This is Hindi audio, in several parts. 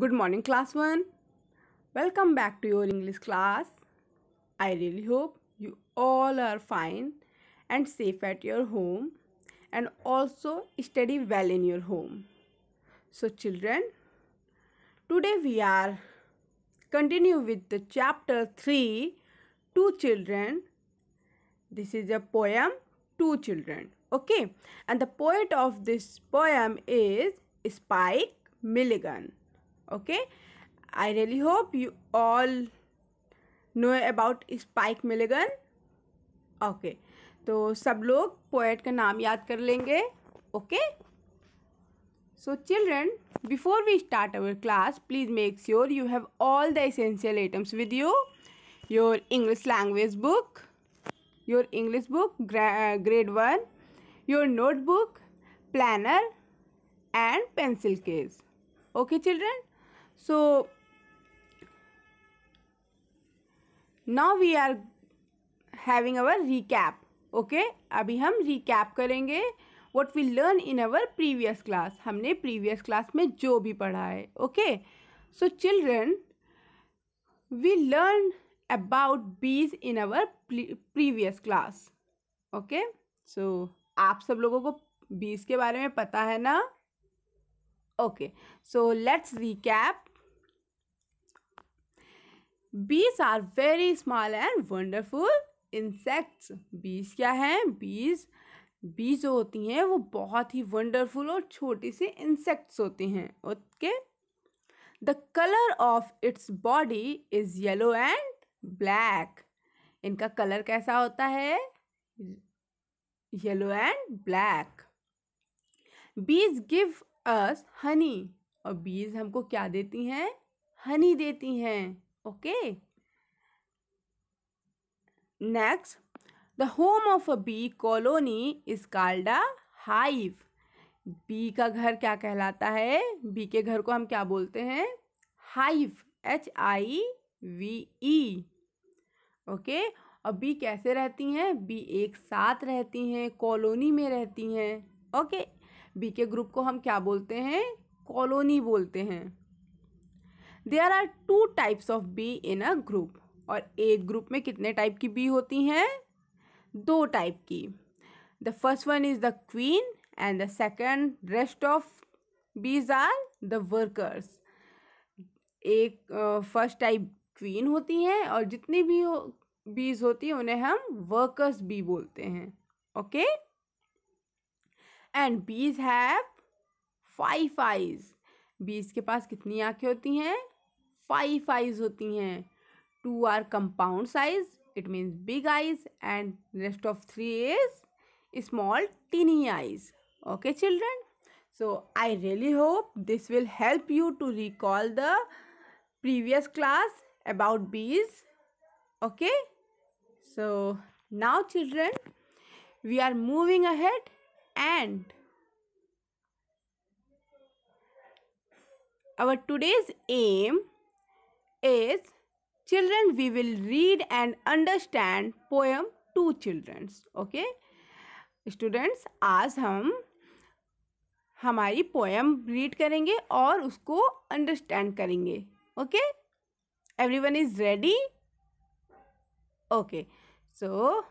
Good morning class 1. Welcome back to your English class. I really hope you all are fine and safe at your home and also study well in your home. So children, today we are continue with the chapter 3 Two Children. This is a poem Two Children. Okay. And the poet of this poem is Spike Milligan. Okay I really hope you all know about Spike Milligan okay तो सब लोग पोएट का नाम याद कर लेंगे okay so children before we start our class please make sure you have all the essential items with you your English language book your English book grade one your notebook planner and pencil case okay children so now we are having our recap okay अभी हम recap करेंगे what we learn in our previous class हमने previous class में जो भी पढ़ा है okay so children we learned about bees in our previous class okay so आप सब लोगों को bees के बारे में पता है ना okay so let's recap bees are very small and wonderful insects bees क्या है बीज बीज जो होती हैं वो बहुत ही वंडरफुल और छोटी सी इंसेक्ट्स होती हैं okay the colour of its body is yellow and black इनका कलर कैसा होता है yellow and black bees give us honey और बीज हमको क्या देती हैं हनी देती हैं okay next the home of a bee colony is called a hive bee का घर क्या कहलाता है बी के घर को हम क्या बोलते हैं hive H I V E okay और बी कैसे रहती हैं बी एक साथ रहती हैं कॉलोनी में रहती हैं ओके बी के ग्रुप को हम क्या बोलते हैं कॉलोनी बोलते हैं there are two types of bee in a group और एक ग्रुप में कितने टाइप की बी होती हैं दो टाइप की the first one is the queen and the second rest of bees are the workers एक फर्स्ट टाइप क्वीन होती हैं और जितनी भी हो, बीज होती हैं उन्हें हम वर्कर्स बी बोलते हैं okay and bees have five eyes bees के पास कितनी आंखें होती हैं फाइव आइज होती हैं two are compound size it means big eyes and rest of three is small tiny eyes okay children so I really hope this will help you to recall the previous class about bees okay so now children we are moving ahead and our today's M is children we will read and understand poem to children okay students आज हम हमारी poem read करेंगे और उसको understand करेंगे okay everyone is ready okay so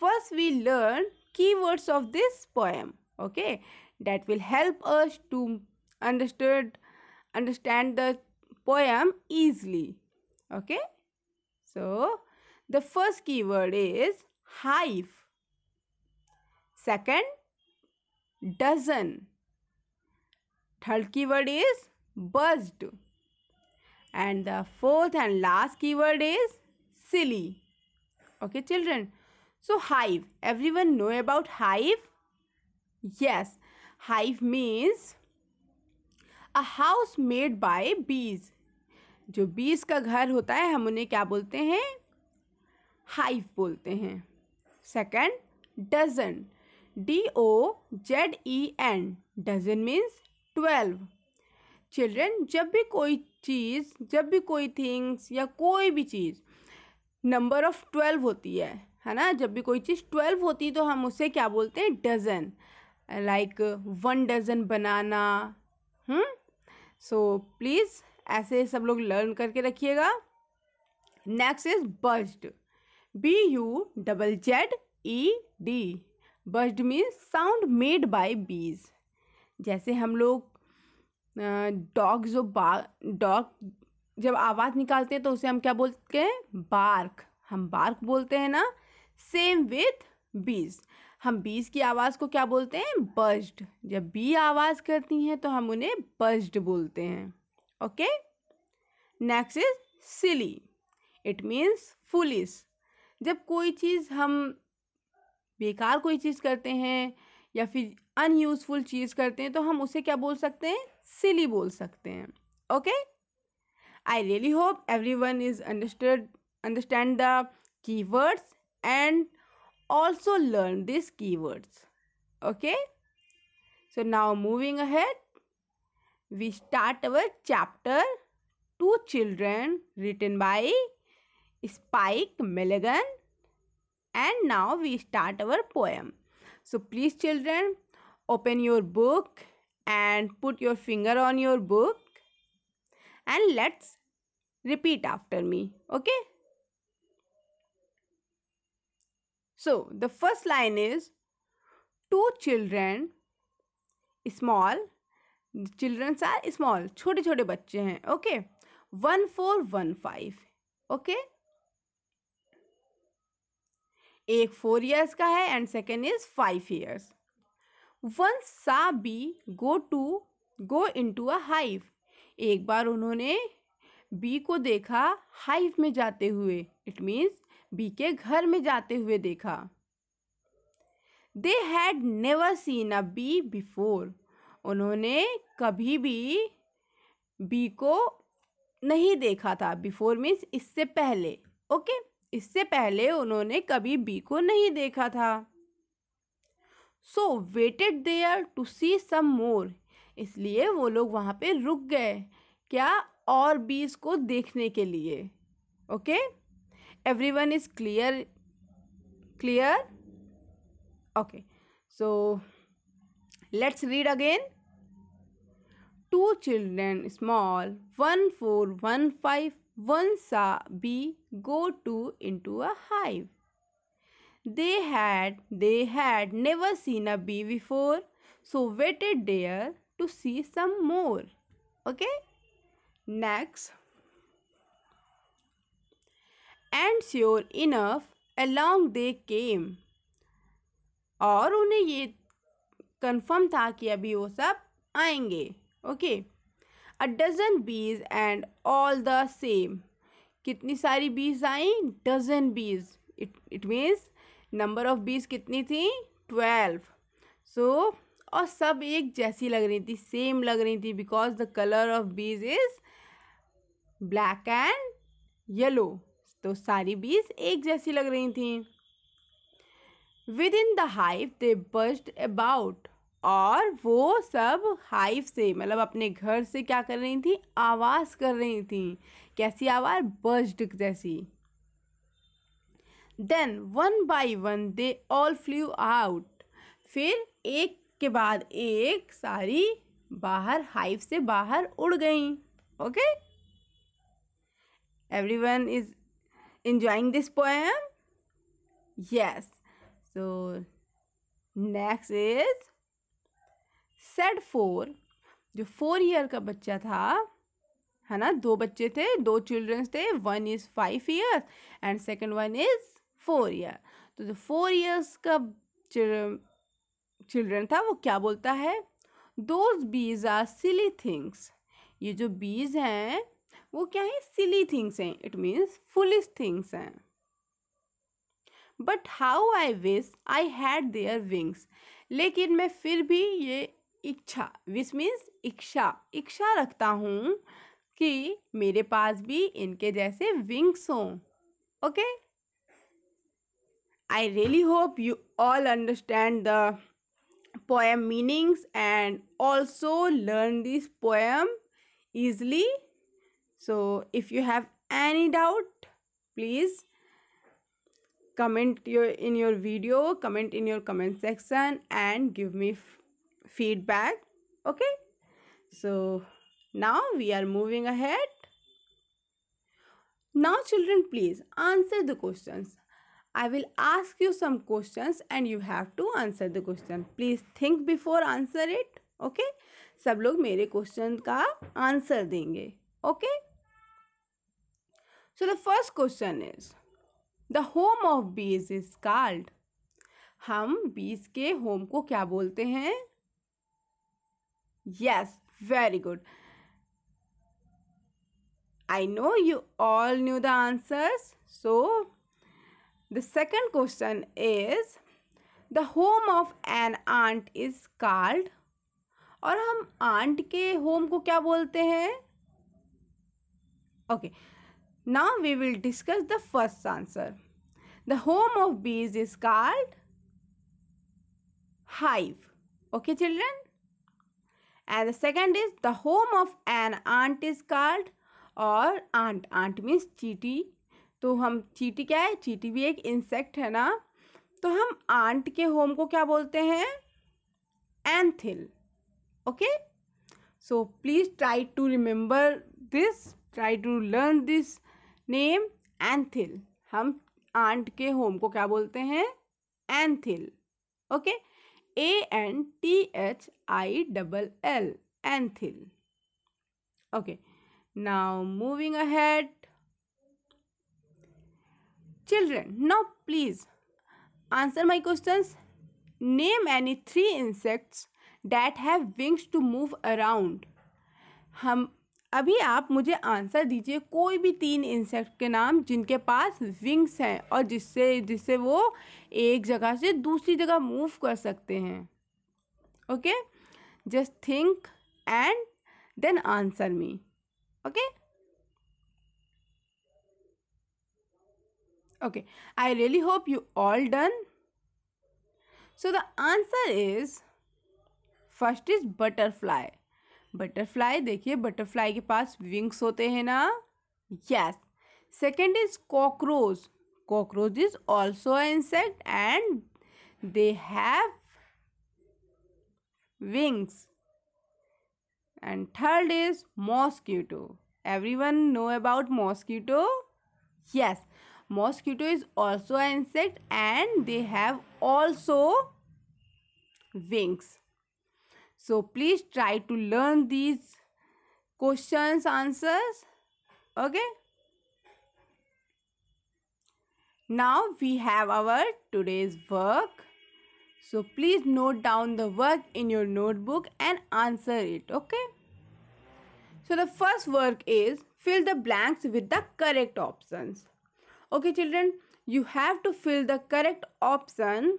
first we learn keywords of this poem okay that will help us to understand understand the poem easily okay so the first keyword is hive second dozen third keyword is buzzed and the fourth and last keyword is silly okay children so hive everyone know about hive yes hive means a house made by bees जो बीज का घर होता है हम उन्हें क्या बोलते हैं हाइव बोलते हैं second dozen D O Z E N dozen means twelve children जब भी कोई चीज़ जब भी कोई थिंग्स या कोई भी चीज़ नंबर ऑफ़ ट्वेल्व होती है है ना जब भी कोई चीज़ ट्वेल्व होती है तो हम उसे क्या बोलते हैं dozen like one dozen banana hmm so so, please ऐसे सब लोग लर्न करके रखिएगा next is buzzed B U double Z E D buzzed means sound made by bees जैसे हम लोग डॉग जो बा डॉग जब आवाज़ निकालते हैं तो उसे हम क्या बोलते हैं बार्क हम बार्क बोलते हैं ना सेम विथ बीज हम बीज की आवाज़ को क्या बोलते हैं बज्ड जब बी आवाज़ करती हैं तो हम उन्हें बज्ड बोलते हैं okay next is silly it means foolish जब कोई चीज़ हम बेकार कोई चीज़ करते हैं या फिर अनयूज़फुल चीज़ करते हैं तो हम उसे क्या बोल सकते हैं सिली बोल सकते हैं okay I really hope everyone is understand understand the key words and also learn these keywords okay so now moving ahead we start our chapter two children written by spike milligan and now we start our poem so please children open your book and put your finger on your book and let's repeat after me okay So the first line is two children small children are small छोटे छोटे बच्चे हैं okay one four one five okay एक फोर ईयर्स का है and second is five years one saw a bee go to go into a hive बार उन्होंने बी को देखा हाइव में जाते हुए इट मीन्स बी के घर में जाते हुए देखा they had never seen a bee before उन्होंने कभी भी बी को नहीं देखा था बिफोर मीन्स इससे पहले ओके okay? इससे पहले उन्होंने कभी बी को नहीं देखा था so waited there to see some more इसलिए वो लोग वहाँ पे रुक गए क्या और बीज को देखने के लिए okay okay? everyone is clear clear okay so let's read again two children small one four one five one sa b go to into a hive they had they had never seen a bee before so waited there to see some more okay next and sure enough along they came और उन्हें ये कन्फर्म था कि अभी वो सब आएंगे okay a dozen bees and all the same कितनी सारी bees I dozen bees it it means number of bees कितनी थी ट्वेल्व सो so, और सब एक जैसी लग रही थी सेम लग रही थी because the colour of bees is black and yellow तो सारी बीज एक जैसी लग रही थी within the hive they buzzed about और वो सब हाइव से मतलब अपने घर से क्या कर रही थी आवाज़ कर रही थी कैसी आवाज़ बस्ड जैसी then one by one they all flew out फिर एक के बाद एक सारी बाहर हाइव से बाहर उड़ गई okay everyone is enjoying this poem yes so next is set four जो फोर ईयर का बच्चा था है ना दो बच्चे थे दो चिल्ड्रंस थे one is five year and second one is four year तो जो फोर ईयर्स का चिल्ड्रन था वो क्या बोलता है those bees are silly things ये जो बीज हैं वो क्या है सिली थिंग्स हैं इट मीन्स फुलिश थिंग्स हैं but how I wish I had their wings लेकिन मैं फिर भी ये इच्छा विस मीन्स इच्छा इच्छा रखता हूँ कि मेरे पास भी इनके जैसे विंग्स हों okay I really hope you all understand the poem meanings and also learn this poem easily so if you have any doubt please comment your in your video comment in your comment section and give me feedback okay so now we are moving ahead now children please answer the questions i will ask you some questions and you have to answer the question please think before answer it okay? सब लोग मेरे क्वेश्चन का आंसर देंगे okay? So the first question is the home of bees is called हम बीज के होम को क्या बोलते हैं yes very good I know you all knew the answers so the second question is the home of an ant is called और हम आंट के होम को क्या बोलते हैं okay okay. Now we will discuss the first answer. The home of bees is called hive. Okay children? And the second is the home of an ant is called or ant ant means चीटी तो हम चीटी क्या है चीटी भी एक इंसेक्ट है ना तो हम आंट के होम को क्या बोलते हैं anthill okay so please try to remember this try to learn this name anthill हम आंट के होम को क्या बोलते हैं anthill okay A N T H I double L anthill okay now moving ahead children now please answer my question name any three insects that have wings to move around हम अभी आप मुझे आंसर दीजिए कोई भी तीन इंसेक्ट के नाम जिनके पास विंग्स हैं और जिससे जिससे वो एक जगह से दूसरी जगह मूव कर सकते हैं okay just think and then answer me okay okay I really hope you all done so the answer is first is butterfly butterfly देखिए बटरफ्लाई के पास विंग्स होते हैं ना yes second is cockroach cockroach is also insect and they have wings and third is mosquito every one know about mosquito yes mosquito is also insect and they have also wings so please try to learn these questions answers okay now we have our today's work so please note down the work in your notebook and answer it okay so the first work is fill the blanks with the correct options okay children you have to fill the correct option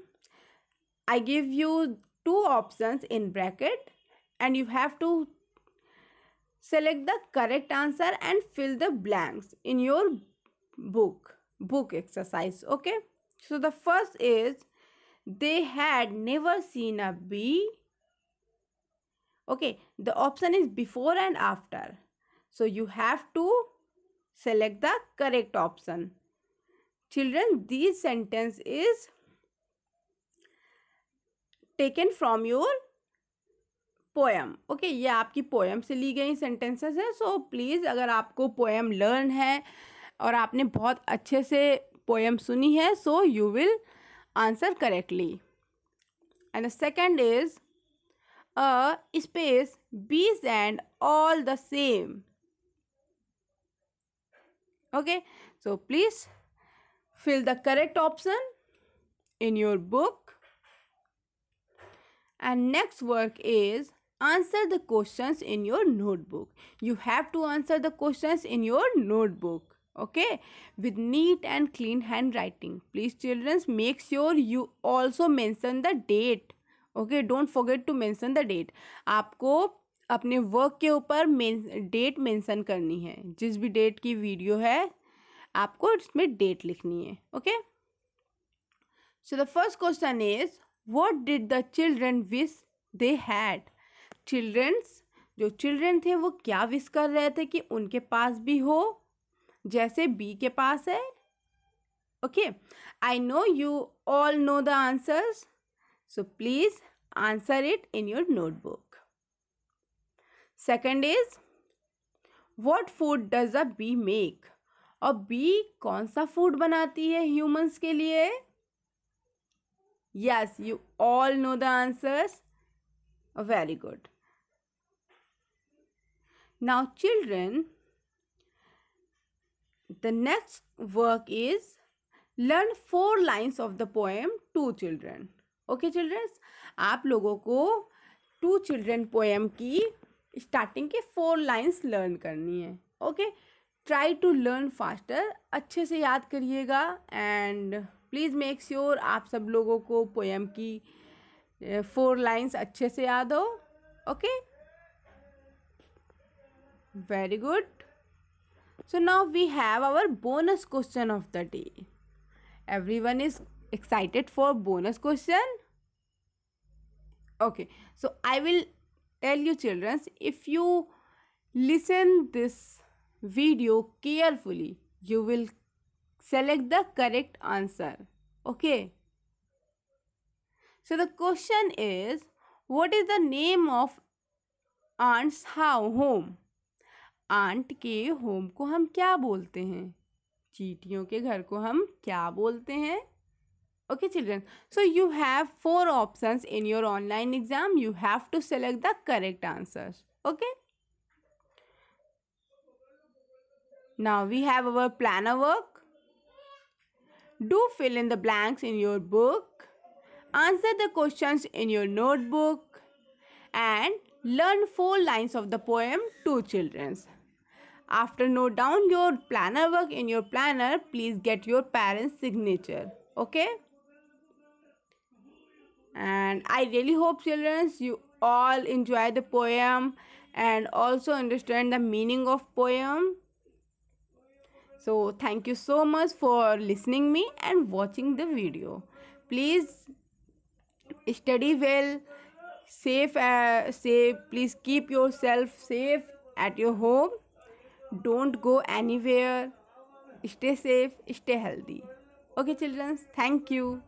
i give you two options in bracket and you have to select the correct answer and fill the blanks in your book book exercise okay so the first is they had never seen a bee okay the option is before and after so you have to select the correct option children this sentence is taken from your poem okay ये आपकी पोएम से ली गई सेंटेंसेस है सो so, प्लीज़ अगर आपको पोएम लर्न है और आपने बहुत अच्छे से पोएम सुनी है so you will answer correctly and the second is a space bees and all the same okay so please fill the correct option in your book and next work is answer the questions in your notebook you have to answer the questions in your notebook okay with neat and clean handwriting please children make sure you also mention the date okay don't forget to mention the date आपको अपने वर्क के ऊपर डेट मेंशन करनी है जिस भी डेट की वीडियो है आपको इसमें डेट लिखनी है okay so the first question is what did the children wish they had childrens जो चिल्ड्रेन थे वो क्या विस कर रहे थे कि उनके पास भी हो जैसे बी के पास है okay I know you all know the answers so please answer it in your notebook second is what food does a bee make और बी कौन सा फूड बनाती है ह्यूमंस के लिए yes you all know the answers very good now children the next work is learn four lines of the poem two children okay children aap logo ko two children poem ki starting ke four lines learn karni hai okay try to learn faster acche se yaad kariyega and please make sure आप सब लोगों को पोएम की फोर लाइंस अच्छे से याद हो okay very good so now we have our bonus question of the day every one is excited for bonus question okay so I will tell you childrens if you listen this video carefully you will select the correct answer okay so the question is what is the name of ants how home ant के होम को हम क्या बोलते हैं चीटियों के घर को हम क्या बोलते हैं okay children so you have four options in your online exam you have to select the correct answer okay now we have our plan work Do fill in the blanks in your book. Answer the questions in your notebook. And learn four lines of the poem Two Children's. After note down your planner work in your planner, please get your parents' signature. Okay? And I really hope children you all enjoy the poem and also understand the meaning of poem. So thank you so much for listening me and watching the video. Please study well, safe, uh, safe. Please keep yourself safe at your home. Don't go anywhere. Stay safe, stay healthy. Okay children, thank you.